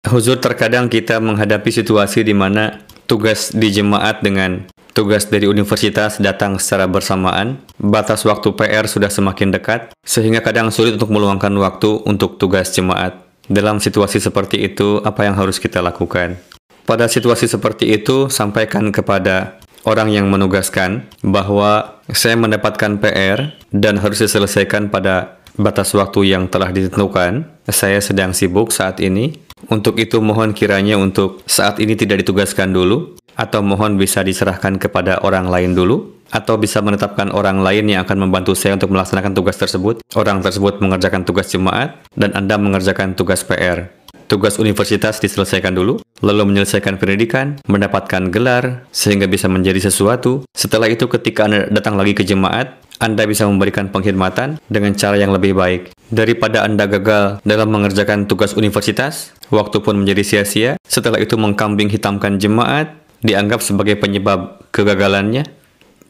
Huzur terkadang kita menghadapi situasi di mana tugas di jemaat dengan tugas dari universitas datang secara bersamaan, batas waktu PR sudah semakin dekat, sehingga kadang sulit untuk meluangkan waktu untuk tugas jemaat. Dalam situasi seperti itu, apa yang harus kita lakukan? Pada situasi seperti itu, sampaikan kepada orang yang menugaskan bahwa saya mendapatkan PR dan harus diselesaikan pada batas waktu yang telah ditentukan. Saya sedang sibuk saat ini, untuk itu mohon kiranya untuk saat ini tidak ditugaskan dulu, atau mohon bisa diserahkan kepada orang lain dulu, atau bisa menetapkan orang lain yang akan membantu saya untuk melaksanakan tugas tersebut. Orang tersebut mengerjakan tugas jemaat, dan Anda mengerjakan tugas PR tugas universitas diselesaikan dulu, lalu menyelesaikan pendidikan, mendapatkan gelar, sehingga bisa menjadi sesuatu. Setelah itu ketika Anda datang lagi ke jemaat, Anda bisa memberikan pengkhidmatan dengan cara yang lebih baik. Daripada Anda gagal dalam mengerjakan tugas universitas, waktu pun menjadi sia-sia. Setelah itu mengkambing hitamkan jemaat, dianggap sebagai penyebab kegagalannya.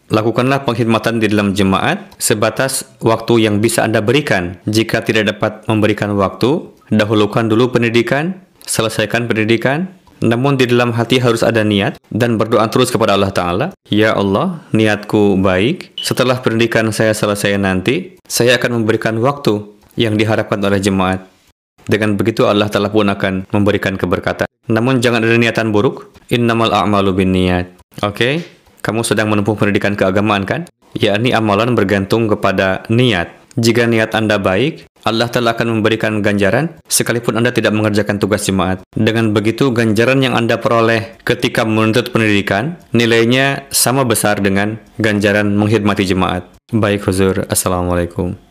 Lakukanlah pengkhidmatan di dalam jemaat sebatas waktu yang bisa Anda berikan. Jika tidak dapat memberikan waktu, dahulukan dulu pendidikan, selesaikan pendidikan, namun di dalam hati harus ada niat dan berdoa terus kepada Allah Ta'ala. Ya Allah, niatku baik. Setelah pendidikan saya selesai nanti, saya akan memberikan waktu yang diharapkan oleh jemaat. Dengan begitu Allah telah pun akan memberikan keberkatan. Namun jangan ada niatan buruk. Innamal a'malu bin niat. Oke? Okay? Kamu sedang menempuh pendidikan keagamaan kan? Yakni amalan bergantung kepada niat. Jika niat Anda baik, Allah telah akan memberikan ganjaran sekalipun Anda tidak mengerjakan tugas jemaat. Dengan begitu, ganjaran yang Anda peroleh ketika menuntut pendidikan, nilainya sama besar dengan ganjaran menghormati jemaat. Baik huzur, Assalamualaikum.